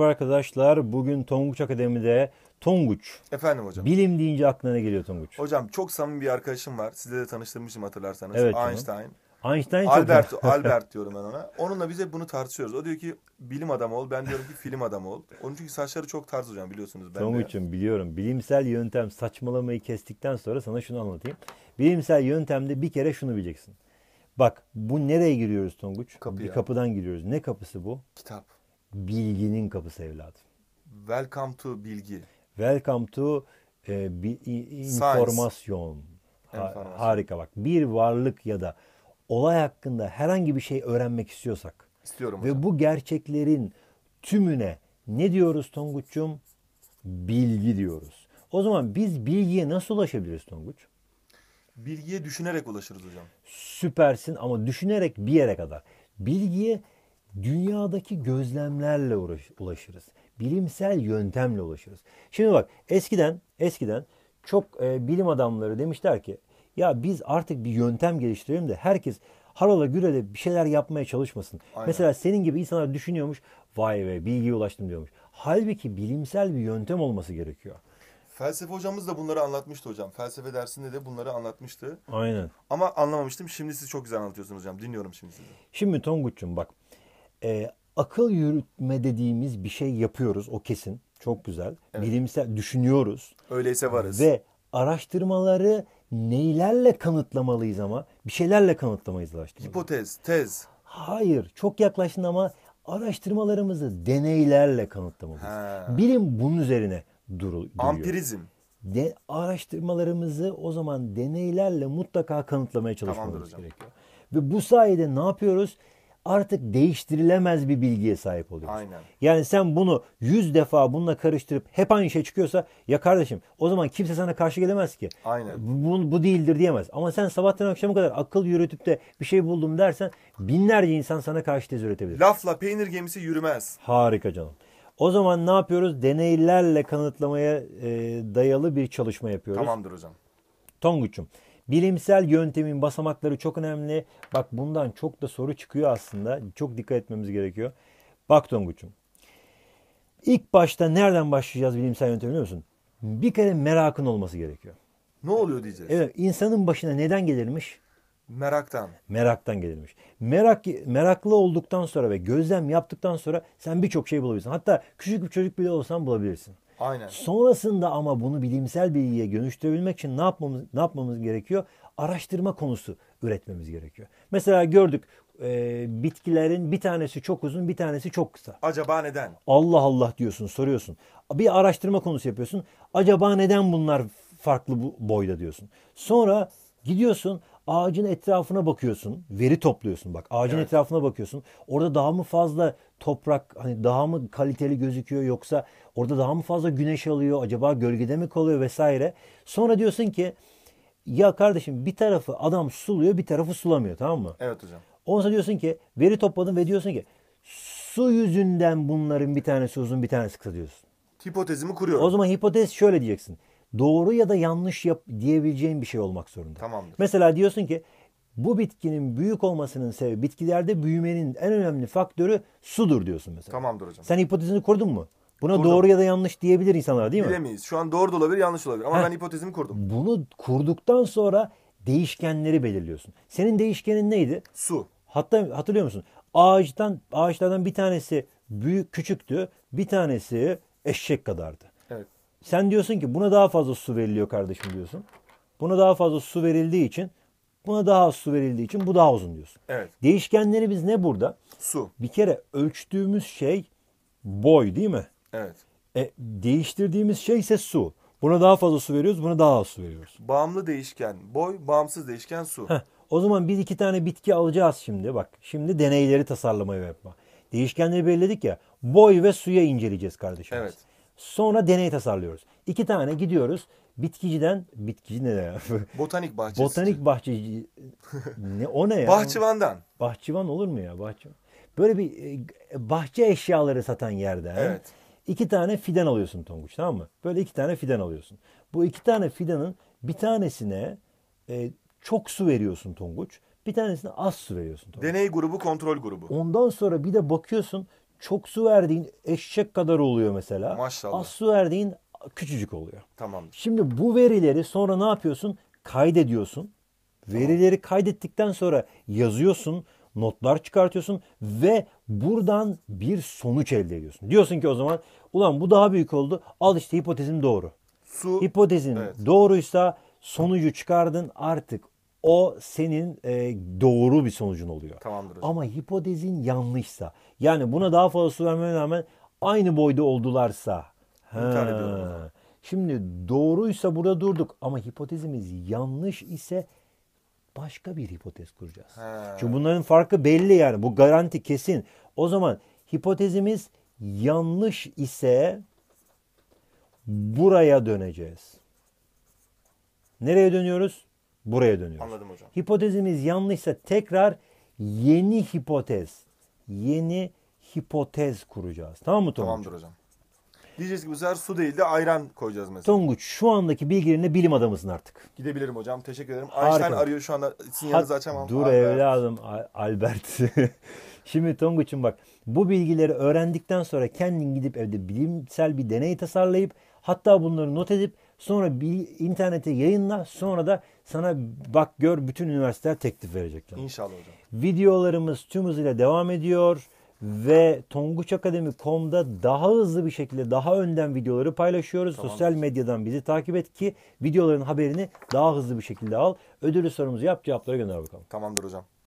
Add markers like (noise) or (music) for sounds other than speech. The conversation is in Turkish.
Merhaba arkadaşlar. Bugün Tonguç Akademi'de Tonguç. Efendim hocam. Bilim deyince aklına ne geliyor Tonguç? Hocam çok samimi bir arkadaşım var. Size de tanıştırmışım hatırlarsanız. Evet. Einstein. Canım. Einstein çok Albert, (laughs) Albert diyorum ben ona. Onunla bize bunu tartışıyoruz. O diyor ki bilim adamı ol. Ben diyorum ki film adamı ol. Onun çünkü saçları çok tarz hocam biliyorsunuz. Ben Tonguç'um biliyorum. Bilimsel yöntem saçmalamayı kestikten sonra sana şunu anlatayım. Bilimsel yöntemde bir kere şunu bileceksin. Bak bu nereye giriyoruz Tonguç? Kapıya. Bir kapıdan giriyoruz. Ne kapısı bu? Kitap bilginin kapısı evladım. Welcome to bilgi. Welcome to e, bi, informasyon. Ha, harika bak. Bir varlık ya da olay hakkında herhangi bir şey öğrenmek istiyorsak İstiyorum. ve hocam. bu gerçeklerin tümüne ne diyoruz Tonguç'cum? Bilgi diyoruz. O zaman biz bilgiye nasıl ulaşabiliriz Tonguç? Bilgiye düşünerek ulaşırız hocam. Süpersin ama düşünerek bir yere kadar. Bilgiye dünyadaki gözlemlerle uğraş, ulaşırız. Bilimsel yöntemle ulaşırız. Şimdi bak eskiden eskiden çok e, bilim adamları demişler ki ya biz artık bir yöntem geliştirelim de herkes harala gürele bir şeyler yapmaya çalışmasın. Aynen. Mesela senin gibi insanlar düşünüyormuş vay be bilgiye ulaştım diyormuş. Halbuki bilimsel bir yöntem olması gerekiyor. Felsefe hocamız da bunları anlatmıştı hocam. Felsefe dersinde de bunları anlatmıştı. Aynen. Ama anlamamıştım. Şimdi siz çok güzel anlatıyorsunuz hocam. Dinliyorum şimdi sizi. Şimdi Tonguç'cum bak e, akıl yürütme dediğimiz bir şey yapıyoruz o kesin. Çok güzel. Evet. Bilimsel düşünüyoruz. Öyleyse varız. Ve araştırmaları neylerle kanıtlamalıyız ama bir şeylerle kanıtlamayız araştırmaları. Hipotez, tez. Hayır, çok yaklaştın ama araştırmalarımızı deneylerle kanıtlamalıyız. He. Bilim bunun üzerine duruyor. Ampirizm. De, araştırmalarımızı o zaman deneylerle mutlaka kanıtlamaya çalışmamız gerekiyor. Ve bu sayede ne yapıyoruz? artık değiştirilemez bir bilgiye sahip oluyorsun. Aynen. Yani sen bunu yüz defa bununla karıştırıp hep aynı şey çıkıyorsa ya kardeşim o zaman kimse sana karşı gelemez ki. Aynen. Bu, bu değildir diyemez. Ama sen sabahtan akşama kadar akıl yürütüp de bir şey buldum dersen binlerce insan sana karşı tez üretebilir. Lafla peynir gemisi yürümez. Harika canım. O zaman ne yapıyoruz? Deneylerle kanıtlamaya e, dayalı bir çalışma yapıyoruz. Tamamdır hocam. Tonguç'um Bilimsel yöntemin basamakları çok önemli. Bak bundan çok da soru çıkıyor aslında. Çok dikkat etmemiz gerekiyor. Bak Tonguç'um. İlk başta nereden başlayacağız bilimsel yöntemi? biliyor musun? Bir kere merakın olması gerekiyor. Ne oluyor diyeceğiz. Evet, insanın başına neden gelirmiş? Meraktan. Meraktan gelirmiş. Merak meraklı olduktan sonra ve gözlem yaptıktan sonra sen birçok şey bulabilirsin. Hatta küçük bir çocuk bile olsan bulabilirsin. Aynen. Sonrasında ama bunu bilimsel bilgiye dönüştürebilmek için ne yapmamız ne yapmamız gerekiyor? Araştırma konusu üretmemiz gerekiyor. Mesela gördük e, bitkilerin bir tanesi çok uzun bir tanesi çok kısa. Acaba neden? Allah Allah diyorsun soruyorsun. Bir araştırma konusu yapıyorsun. Acaba neden bunlar farklı bu boyda diyorsun. Sonra gidiyorsun Ağacın etrafına bakıyorsun. Veri topluyorsun bak. Ağacın evet. etrafına bakıyorsun. Orada daha mı fazla toprak hani daha mı kaliteli gözüküyor yoksa orada daha mı fazla güneş alıyor? Acaba gölgede mi kalıyor vesaire. Sonra diyorsun ki ya kardeşim bir tarafı adam suluyor bir tarafı sulamıyor tamam mı? Evet hocam. Ondan sonra diyorsun ki veri topladın ve diyorsun ki su yüzünden bunların bir tanesi uzun bir tanesi kısa diyorsun. Hipotezimi kuruyorum. O zaman hipotez şöyle diyeceksin doğru ya da yanlış yap diyebileceğin bir şey olmak zorunda. Tamamdır. Mesela diyorsun ki bu bitkinin büyük olmasının sebebi bitkilerde büyümenin en önemli faktörü sudur diyorsun mesela. Tamamdır hocam. Sen hipotezini kurdun mu? Buna kurdum. doğru ya da yanlış diyebilir insanlar değil mi? Bilemeyiz. Şu an doğru da olabilir yanlış olabilir ama Heh. ben hipotezimi kurdum. Bunu kurduktan sonra değişkenleri belirliyorsun. Senin değişkenin neydi? Su. Hatta hatırlıyor musun? Ağaçtan ağaçlardan bir tanesi büyük küçüktü, bir tanesi eşek kadardı. Sen diyorsun ki buna daha fazla su veriliyor kardeşim diyorsun. Buna daha fazla su verildiği için buna daha az su verildiği için bu daha uzun diyorsun. Evet. Değişkenleri biz ne burada? Su. Bir kere ölçtüğümüz şey boy değil mi? Evet. E, değiştirdiğimiz şey ise su. Buna daha fazla su veriyoruz, buna daha az su veriyoruz. Bağımlı değişken boy, bağımsız değişken su. Heh. O zaman biz iki tane bitki alacağız şimdi. Bak şimdi deneyleri tasarlamayı yapma. Değişkenleri belirledik ya. Boy ve suya inceleyeceğiz kardeşim. Evet. Sonra deney tasarlıyoruz. İki tane gidiyoruz. Bitkiciden bitkici ne ya? (laughs) Botanik bahçesi. Botanik bahçeci ne o ne ya? Bahçıvandan. Bahçıvan olur mu ya? Bahçıvan. Böyle bir e, bahçe eşyaları satan yerde. Evet. İki tane fidan alıyorsun Tonguç tamam mı? Böyle iki tane fidan alıyorsun. Bu iki tane fidanın bir tanesine e, çok su veriyorsun Tonguç. Bir tanesine az su veriyorsun. Tonguç. Deney grubu, kontrol grubu. Ondan sonra bir de bakıyorsun çok su verdiğin eşek kadar oluyor mesela. Maşallah. Az su verdiğin küçücük oluyor. Tamam. Şimdi bu verileri sonra ne yapıyorsun? Kaydediyorsun. Tamam. Verileri kaydettikten sonra yazıyorsun, notlar çıkartıyorsun ve buradan bir sonuç elde ediyorsun. Diyorsun ki o zaman ulan bu daha büyük oldu. Al işte hipotezim doğru. Su. Hipotezin evet. doğruysa sonucu çıkardın artık o senin e, doğru bir sonucun oluyor. Tamamdır hocam. Ama hipotezin yanlışsa yani buna daha fazla su vermeme rağmen aynı boyda oldularsa. Ha. Şimdi doğruysa burada durduk ama hipotezimiz yanlış ise başka bir hipotez kuracağız. He. Çünkü bunların farkı belli yani bu garanti kesin. O zaman hipotezimiz yanlış ise buraya döneceğiz. Nereye dönüyoruz? Buraya dönüyoruz. Anladım hocam. Hipotezimiz yanlışsa tekrar yeni hipotez, yeni hipotez kuracağız. Tamam mı Tonguç? Tamamdır hocam. Diyeceğiz ki bu sefer su değil de ayran koyacağız mesela. Tonguç şu andaki bilgilerinle bilim adamısın artık. Gidebilirim hocam. Teşekkür ederim. Harika. Einstein arıyor şu anda. Sinyalinizi açamam. Dur Albert. evladım Albert. (laughs) Şimdi Tonguç'um bak bu bilgileri öğrendikten sonra kendin gidip evde bilimsel bir deney tasarlayıp hatta bunları not edip Sonra bir internete yayınla. Sonra da sana bak gör bütün üniversiteler teklif verecekler. İnşallah hocam. Videolarımız tüm hızıyla devam ediyor ve tonguçakademi.com'da daha hızlı bir şekilde daha önden videoları paylaşıyoruz. Tamam. Sosyal medyadan bizi takip et ki videoların haberini daha hızlı bir şekilde al. Ödülü sorumuzu yap cevapları gönder bakalım. Tamamdır hocam.